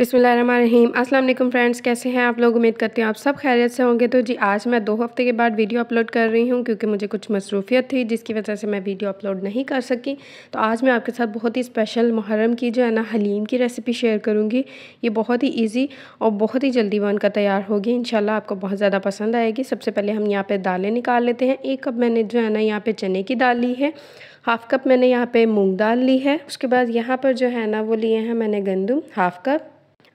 बिसमीम अस्सलाम फ्रेंड्स कैसे हैं आप लोग उम्मीद करती हूँ आप सब खैरियत से होंगे तो जी आज मैं दो हफ्ते के बाद वीडियो अपलोड कर रही हूँ क्योंकि मुझे कुछ मसरूफियत थी जिसकी वजह से मैं वीडियो अपलोड नहीं कर सकी तो आज मैं आपके साथ बहुत ही स्पेशल मुहर्रम की जो है ना हलीम की रेसिपी शेयर करूँगी ये बहुत ही ईजी और बहुत ही जल्दी बनकर तैयार होगी इन आपको बहुत ज़्यादा पसंद आएगी सबसे पहले हम यहाँ पर दालें निकाल लेते हैं एक कप मैंने जो है ना यहाँ पर चने की दाल ली है हाफ़ कप मैंने यहाँ पर मूँग दाल ली है उसके बाद यहाँ पर जो है ना वो लिए हैं मैंने गंदम हाफ़ कप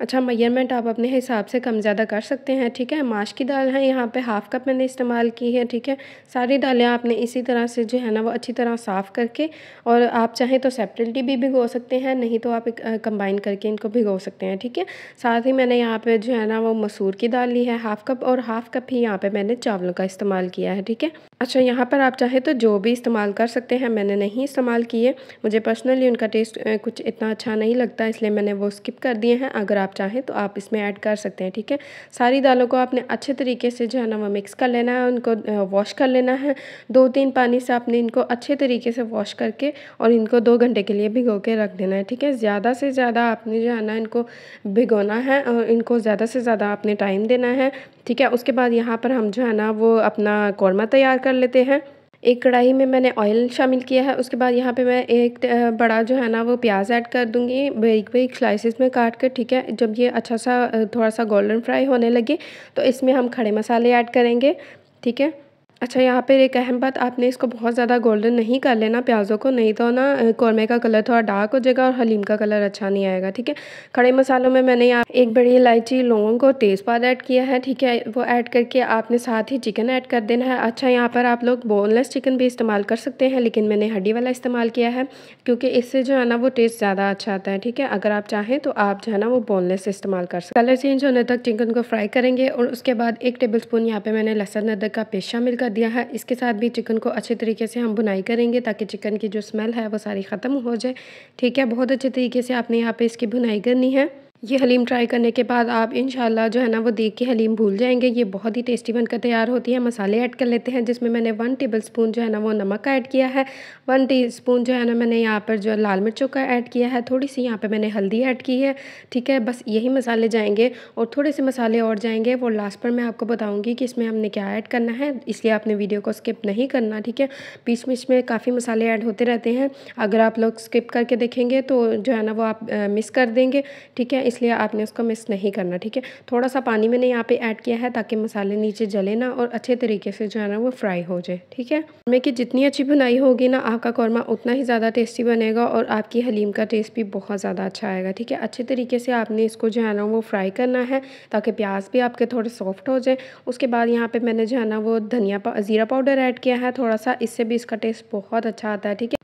अच्छा मेजरमेंट आप अपने हिसाब से कम ज़्यादा कर सकते हैं ठीक है माश की दाल है यहाँ पे हाफ़ कप मैंने इस्तेमाल की है ठीक है सारी दालें आपने इसी तरह से जो है ना वो अच्छी तरह साफ़ करके और आप चाहें तो सेपरेटली भी भिगो सकते हैं नहीं तो आप कंबाइन करके इनको भिगो सकते हैं ठीक है साथ ही मैंने यहाँ पर जो है ना वो मसूर की दाल ली है हाफ़ कप और हाफ़ कप ही यहाँ पर मैंने चावलों का इस्तेमाल किया है ठीक है अच्छा यहाँ पर आप चाहें तो जो भी इस्तेमाल कर सकते हैं मैंने नहीं इस्तेमाल किए मुझे पर्सनली उनका टेस्ट कुछ इतना अच्छा नहीं लगता इसलिए मैंने वो स्किप कर दिए हैं अगर आप आप चाहें तो आप इसमें ऐड कर सकते हैं ठीक है सारी दालों को आपने अच्छे तरीके से जो है ना वो मिक्स कर लेना है उनको वॉश कर लेना है दो तीन पानी से आपने इनको अच्छे तरीके से वॉश करके और इनको दो घंटे के लिए भिगो के रख देना है ठीक है ज़्यादा से ज़्यादा आपने जो है ना इनको भिगोना है और इनको ज़्यादा से ज़्यादा आपने टाइम देना है ठीक है उसके बाद यहाँ पर हम जो है ना वो अपना कौरमा तैयार कर लेते हैं एक कढ़ाई में मैंने ऑयल शामिल किया है उसके बाद यहाँ पे मैं एक बड़ा जो है ना वो प्याज ऐड कर दूँगी बेक बेक स्लाइसिस में काट कर ठीक है जब ये अच्छा सा थोड़ा सा गोल्डन फ्राई होने लगे तो इसमें हम खड़े मसाले ऐड करेंगे ठीक है अच्छा यहाँ पर एक अहम बात आपने इसको बहुत ज़्यादा गोल्डन नहीं कर लेना प्याज़ों को नहीं तो ना कौरमे का कलर थोड़ा डार्क हो जाएगा और हलीम का कलर अच्छा नहीं आएगा ठीक है खड़े मसालों में मैंने यहाँ एक बड़ी इलायची लौंग को तेज़पात ऐड किया है ठीक है वो ऐड करके आपने साथ ही चिकन ऐड कर देना है अच्छा यहाँ पर आप लोग बोनलेस चिकन भी इस्तेमाल कर सकते हैं लेकिन मैंने हड्डी वाला इस्तेमाल किया है क्योंकि इससे जो है ना वो टेस्ट ज़्यादा अच्छा आता है ठीक है अगर आप चाहें तो आप जो है ना वो बोनलेस इस्तेमाल कर सकते कलर चेंज होने तक चिकन को फ्राई करेंगे और उसके बाद एक टेबल स्पून यहाँ पर मैंने लहसन अदरक का पेशा मिलकर दिया है इसके साथ भी चिकन को अच्छे तरीके से हम बुनाई करेंगे ताकि चिकन की जो स्मेल है वो सारी ख़त्म हो जाए ठीक है बहुत अच्छे तरीके से आपने यहाँ पे इसकी बुनाई करनी है ये हलीम ट्राई करने के बाद आप इन जो है ना वो देख के हलीम भूल जाएंगे ये बहुत ही टेस्टी बनकर तैयार होती है मसाले ऐड कर लेते हैं जिसमें मैंने वन टेबल स्पून जो है ना वो नमक ऐड किया है वन टी स्पून जो है ना मैंने यहाँ पर जो है लाल मिर्चों का ऐड किया है थोड़ी सी यहाँ पर मैंने हल्दी ऐड की है ठीक है बस यही मसाले जाएंगे और थोड़े से मसाले और जाएंगे वो लास्ट पर मैं आपको बताऊँगी कि इसमें हमने क्या ऐड करना है इसलिए आपने वीडियो को स्किप नहीं करना ठीक है बीच बीच में काफ़ी मसाले ऐड होते रहते हैं अगर आप लोग स्किप करके देखेंगे तो जो है ना वो आप मिस कर देंगे ठीक है इसलिए आपने उसको मिस नहीं करना ठीक है थोड़ा सा पानी मैंने यहाँ पे ऐड किया है ताकि मसाले नीचे जले ना और अच्छे तरीके से जो है ना वो फ्राई हो जाए ठीक है मैं कि जितनी अच्छी बनाई होगी ना आपका कौरमा उतना ही ज़्यादा टेस्टी बनेगा और आपकी हलीम का टेस्ट भी बहुत ज़्यादा अच्छा आएगा ठीक है अच्छे तरीके से आपने इसको जो है ना वो फ्राई करना है ताकि प्याज भी आपके थोड़े सॉफ्ट हो जाए उसके बाद यहाँ पर मैंने जो है ना वो धनिया ज़ीरा पाउडर ऐड किया है थोड़ा सा इससे भी इसका टेस्ट बहुत अच्छा आता है ठीक है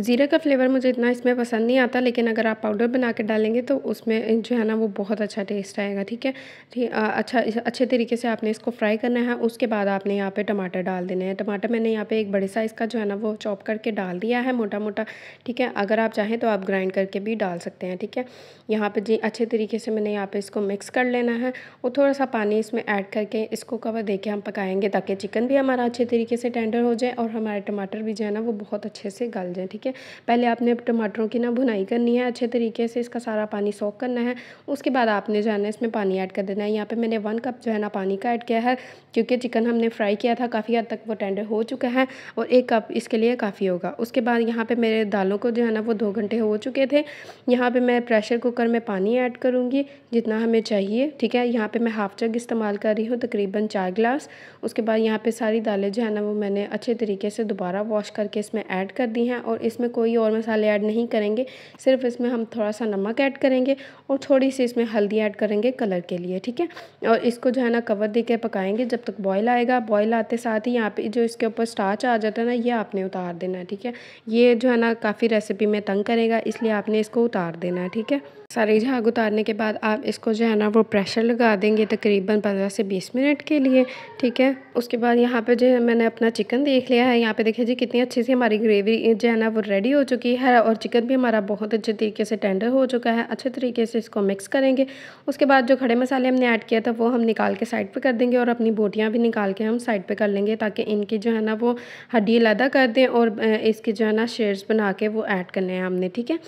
ज़ीरे का फ्लेवर मुझे इतना इसमें पसंद नहीं आता लेकिन अगर आप पाउडर बना के डालेंगे तो उसमें जो है ना वो बहुत अच्छा टेस्ट आएगा ठीक है ठीक अच्छा अच्छे तरीके से आपने इसको फ्राई करना है उसके बाद आपने यहाँ पे टमाटर डाल देने हैं टमाटर मैंने यहाँ पे एक बड़े साइज़ का जो है ना वो चॉप करके डाल दिया है मोटा मोटा ठीक है अगर आप चाहें तो आप ग्राइंड करके भी डाल सकते हैं ठीक है यहाँ पर जी अच्छे तरीके से मैंने यहाँ पर इसको मिक्स कर लेना है और थोड़ा सा पानी इसमें ऐड करके इसको कवर दे के हम पकाएँगे ताकि चिकन भी हमारा अच्छे तरीके से टेंडर हो जाए और हमारे टमाटर भी जो है ना वो बहुत अच्छे से गल जाए ठीक ठीक है पहले आपने टमाटरों की ना भुनाई करनी है अच्छे तरीके से इसका सारा पानी सोख करना है उसके बाद आपने जो है ना इसमें पानी ऐड कर देना है यहाँ पर मैंने वन कप जो है ना पानी का ऐड किया है क्योंकि चिकन हमने फ्राई किया था काफ़ी हद तक वो टेंडर हो चुका है और एक कप इसके लिए काफ़ी होगा उसके बाद यहाँ पे मेरे दालों को जो है ना वो दो घंटे हो चुके थे यहाँ पर मैं प्रेशर कुकर में पानी ऐड करूँगी जितना हमें चाहिए ठीक है यहाँ पे मैं हाफ जग इस्तेमाल कर रही हूँ तकरीबन चार गिलास उसके बाद यहाँ पे सारी दालें जो है ना वो मैंने अच्छे तरीके से दोबारा वॉश करके इसमें ऐड कर दी हैं और इस इसमें कोई और मसाले ऐड नहीं करेंगे सिर्फ इसमें हम थोड़ा सा नमक ऐड करेंगे और थोड़ी सी इसमें हल्दी ऐड करेंगे कलर के लिए ठीक है और इसको जो है ना कवर दे के पकाएंगे जब तक बॉयल आएगा बॉयल आते साथ ही यहाँ पे जो इसके ऊपर स्टार्च आ जाता है ना ये आपने उतार देना है ठीक है ये जो है ना काफ़ी रेसिपी में तंग करेगा इसलिए आपने इसको उतार देना है ठीक है सारे झाग उतारने के बाद आप इसको जो है ना वो प्रेशर लगा देंगे तकरीबन पंद्रह से बीस मिनट के लिए ठीक है उसके बाद यहाँ पे जो है मैंने अपना चिकन देख लिया है यहाँ पे देखिए जी कितनी अच्छी सी हमारी ग्रेवी जो है ना वो रेडी हो चुकी है और चिकन भी हमारा बहुत अच्छे तरीके से टेंडर हो चुका है अच्छे तरीके से इसको मिक्स करेंगे उसके बाद जो खड़े मसाले हमने ऐड किया था वो हम निकाल के साइड पे कर देंगे और अपनी बोटियाँ भी निकाल के हम साइड पे कर लेंगे ताकि इनकी जो है ना वो हड्डी अलहदा कर दें और इसके जो है ना शेयर्स बना के वो ऐड करने हैं हमने ठीक है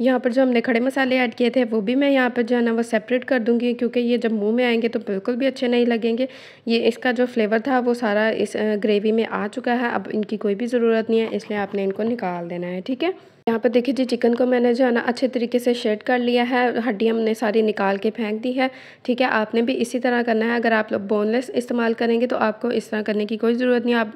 यहाँ पर जो हमने खड़े मसाले ऐड किए थे वो भी मैं यहाँ पर जो है ना वो सेपरेट कर दूँगी क्योंकि ये जब मुँह में आएंगे तो बिल्कुल भी अच्छे नहीं लगेंगे ये इसका जो फ्लेवर था वो सारा इस ग्रेवी में आ चुका है अब इनकी कोई भी ज़रूरत नहीं है इसलिए आपने इनको निकाल देना है ठीक है यहाँ पर देखिए जी चिकन को मैंने जो है ना अच्छे तरीके से शेड कर लिया है हड्डी हमने सारी निकाल के फेंक दी है ठीक है आपने भी इसी तरह करना है अगर आप लोग बोनलेस इस्तेमाल करेंगे तो आपको इस तरह करने की कोई ज़रूरत नहीं आप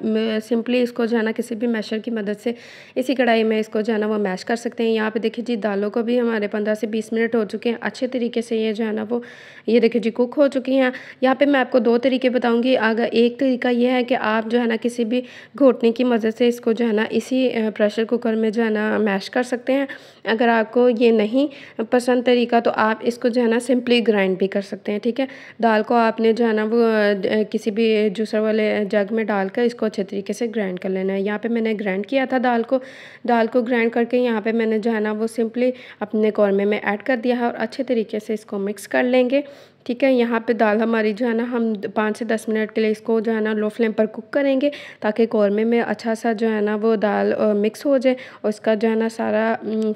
सिंपली इसको जो है ना किसी भी मैशर की मदद से इसी कढ़ाई में इसको जो है ना वो मैश कर सकते हैं यहाँ पर देखिए जी दालों को भी हमारे पंद्रह से बीस मिनट हो चुके हैं अच्छे तरीके से ये जो है ना वो ये देखिए जी कुक हो चुकी हैं यहाँ पर मैं आपको दो तरीके बताऊँगी अगर एक तरीका ये है कि आप जो है ना किसी भी घोटने की मदद से इसको जो है ना इसी प्रेशर कुकर में जो है ना मैश क्रैश कर सकते हैं अगर आपको ये नहीं पसंद तरीका तो आप इसको जो है ना सिंपली ग्राइंड भी कर सकते हैं ठीक है दाल को आपने जो है ना वो किसी भी जूसर वाले जग में डालकर इसको अच्छे तरीके से ग्राइंड कर लेना है यहाँ पर मैंने ग्राइंड किया था दाल को दाल को ग्राइंड करके यहाँ पर मैंने जो है ना वो सिंपली अपने कौरमे में ऐड कर दिया है और अच्छे तरीके से इसको मिक्स कर लेंगे ठीक है यहाँ पे दाल हमारी जो है ना हम पाँच से दस मिनट के लिए इसको जो है ना लो फ्लेम पर कुक करेंगे ताकि कौरमे में अच्छा सा जो है ना वो दाल मिक्स हो जाए और उसका जो है ना सारा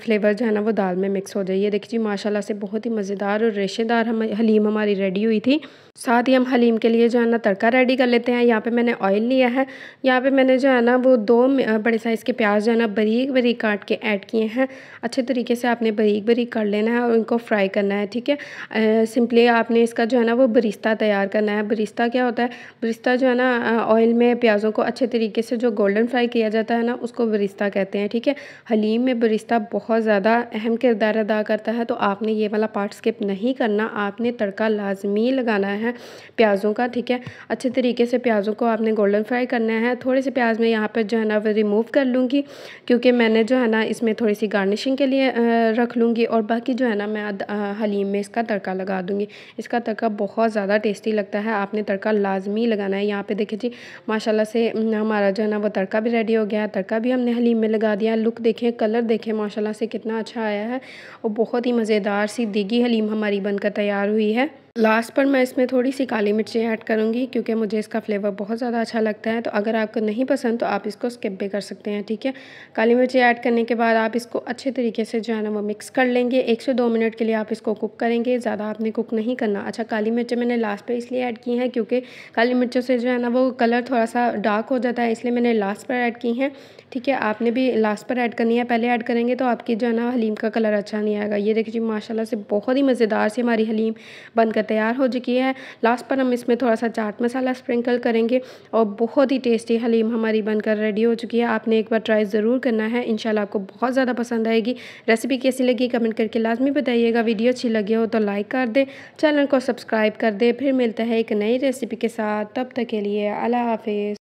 फ्लेवर जो है ना वो दाल में मिक्स हो जाए ये देखिए माशाल्लाह से बहुत ही मज़ेदार और रेशेदार हम हलीम हमारी रेडी हुई थी साथ ही हम हलीम के लिए जो है ना तड़का रेडी कर लेते हैं यहाँ पर मैंने ऑयल लिया है यहाँ पर मैंने जो है ना वो दो बड़े साइज़ के प्याज जो है ना बरीक बरीक काट के ऐड किए हैं अच्छे तरीके से आपने बरीक बरीक कर लेना है और उनको फ्राई करना है ठीक है सिंपली आप आपने इसका जो है ना वो बरिस्ता तैयार करना है बरिस्ता क्या होता है बरिस्ता जो है ना ऑयल में प्याज़ों को अच्छे तरीके से जो गोल्डन फ्राई किया जाता है ना उसको बरिस्ता कहते हैं ठीक है हलीम में बरिस्ता बहुत ज़्यादा अहम किरदार अदा करता है तो आपने ये वाला पार्ट स्किप नहीं करना आपने तड़का लाजमी लगाना है प्याज़ों का ठीक है अच्छे तरीके से प्याज़ों को आपने गोल्डन फ्राई करना है थोड़े से प्याज में यहाँ पर जो है ना वो रिमूव कर लूँगी क्योंकि मैंने जो है ना इसमें थोड़ी सी गार्निशिंग के लिए रख लूँगी और बाकी जो है ना मैं हलीम में इसका तड़का लगा दूँगी इसका तड़का बहुत ज़्यादा टेस्टी लगता है आपने तड़का लाजमी लगाना है यहाँ पे देखिए जी माशाल्लाह से हमारा जो है ना वो तड़का भी रेडी हो गया है तड़का भी हमने हलीम में लगा दिया लुक देखें कलर देखें माशाल्लाह से कितना अच्छा आया है और बहुत ही मज़ेदार सी दीगी हलीम हमारी बनकर तैयार हुई है लास्ट पर मैं इसमें थोड़ी सी काली मिर्ची ऐड करूँगी क्योंकि मुझे इसका फ्लेवर बहुत ज़्यादा अच्छा लगता है तो अगर आपको नहीं पसंद तो आप इसको स्किप भी कर सकते हैं ठीक है काली मिर्ची ऐड करने के बाद आप इसको अच्छे तरीके से जो है ना वो मिक्स कर लेंगे एक से दो मिनट के लिए आप इसको कुक करेंगे ज़्यादा आपने कुक नहीं करना अच्छा काली मिर्चें मैंने लास्ट पर इसलिए ऐड की हैं क्योंकि काली मिर्चों से जो है ना वो कलर थोड़ा सा डार्क हो जाता है इसलिए मैंने लास्ट पर ऐड की हैं ठीक है आपने भी लास्ट पर ऐड करनी है पहले ऐड करेंगे तो आपकी जो है ना हलीम का कलर अच्छा नहीं आएगा ये देखिए माशाला से बहुत ही मज़ेदार से हमारी हलीम बनकर तैयार हो चुकी है लास्ट पर हम इसमें थोड़ा सा चाट मसाला स्प्रिंकल करेंगे और बहुत ही टेस्टी हलीम हमारी बनकर रेडी हो चुकी है आपने एक बार ट्राई ज़रूर करना है इन आपको बहुत ज़्यादा पसंद आएगी रेसिपी कैसी लगी कमेंट करके लाजमी बताइएगा वीडियो अच्छी लगी हो तो लाइक कर दें चैनल को सब्सक्राइब कर दें फिर मिलता है एक नई रेसिपी के साथ तब तक के लिए अल्लाह हाफिज़